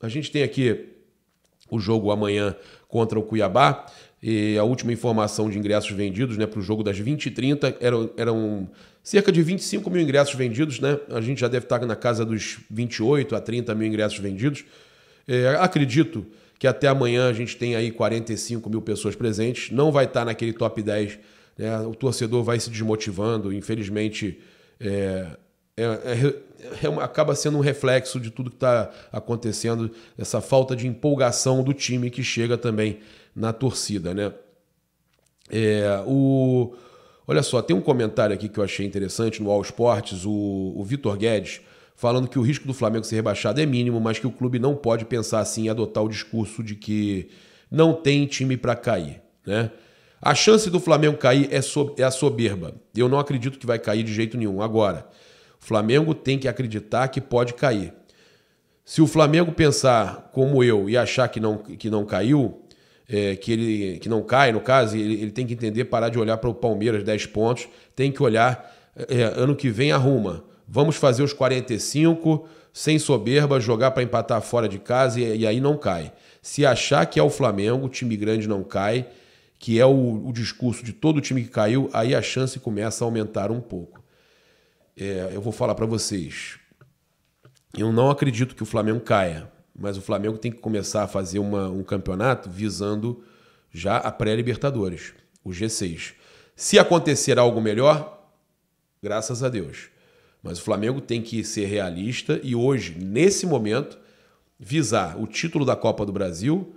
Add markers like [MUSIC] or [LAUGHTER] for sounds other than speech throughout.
A gente tem aqui o jogo amanhã contra o Cuiabá. E a última informação de ingressos vendidos né, para o jogo das 20 e 30 eram, eram cerca de 25 mil ingressos vendidos. Né? A gente já deve estar na casa dos 28 a 30 mil ingressos vendidos. É, acredito que até amanhã a gente tem aí 45 mil pessoas presentes. Não vai estar naquele top 10. Né? O torcedor vai se desmotivando. Infelizmente, é, é, é, é, acaba sendo um reflexo de tudo que está acontecendo, essa falta de empolgação do time que chega também na torcida, né? É, o, olha só, tem um comentário aqui que eu achei interessante no All Sports, o, o Vitor Guedes, falando que o risco do Flamengo ser rebaixado é mínimo, mas que o clube não pode pensar assim e adotar o discurso de que não tem time para cair, né? A chance do Flamengo cair é, so, é a soberba. Eu não acredito que vai cair de jeito nenhum. Agora, Flamengo tem que acreditar que pode cair. Se o Flamengo pensar como eu e achar que não, que não caiu, é, que ele que não cai, no caso, ele, ele tem que entender, parar de olhar para o Palmeiras 10 pontos, tem que olhar é, ano que vem arruma. Vamos fazer os 45 sem soberba, jogar para empatar fora de casa e, e, aí não cai. Se achar que é o Flamengo, time grande não cai, que é o, o discurso de todo o time que caiu, aí a chance começa a aumentar um pouco é, eu vou falar para vocês. Eu não acredito que o Flamengo caia, mas o Flamengo tem que começar a fazer uma, um campeonato visando já a pré-Libertadores, o G6. Se acontecer algo melhor, graças a Deus. Mas o Flamengo tem que ser realista e hoje, nesse momento, visar o título da Copa do Brasil,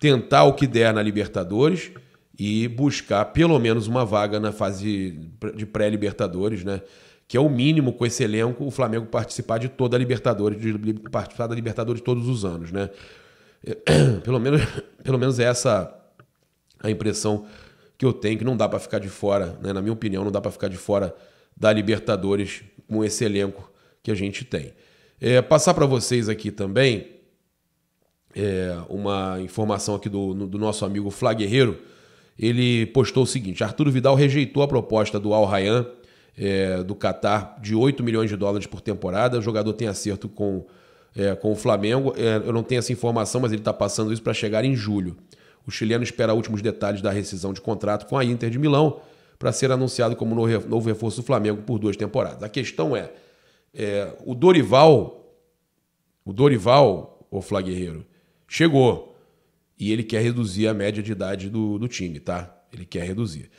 tentar o que der na Libertadores e buscar pelo menos uma vaga na fase de pré-Libertadores, né? que é o mínimo com esse elenco o Flamengo participar de toda a Libertadores, de participar da Libertadores todos os anos, né? É, [CLEARS THROAT] pelo menos, [CLEARS THROAT] pelo menos é essa a impressão que eu tenho que não dá para ficar de fora, né? na minha opinião, não dá para ficar de fora da Libertadores com esse elenco que a gente tem. É, passar para vocês aqui também é, uma informação aqui do, do nosso amigo Flá Guerreiro. Ele postou o seguinte: Arturo Vidal rejeitou a proposta do Al Rayan é, do Catar de 8 milhões de dólares por temporada. O jogador tem acerto com, é, com o Flamengo. É, eu não tenho essa informação, mas ele está passando isso para chegar em julho. O chileno espera últimos detalhes da rescisão de contrato com a Inter de Milão para ser anunciado como novo reforço do Flamengo por duas temporadas. A questão é, é o Dorival, o Dorival, o Flá Guerreiro, chegou e ele quer reduzir a média de idade do, do time, tá? Ele quer reduzir.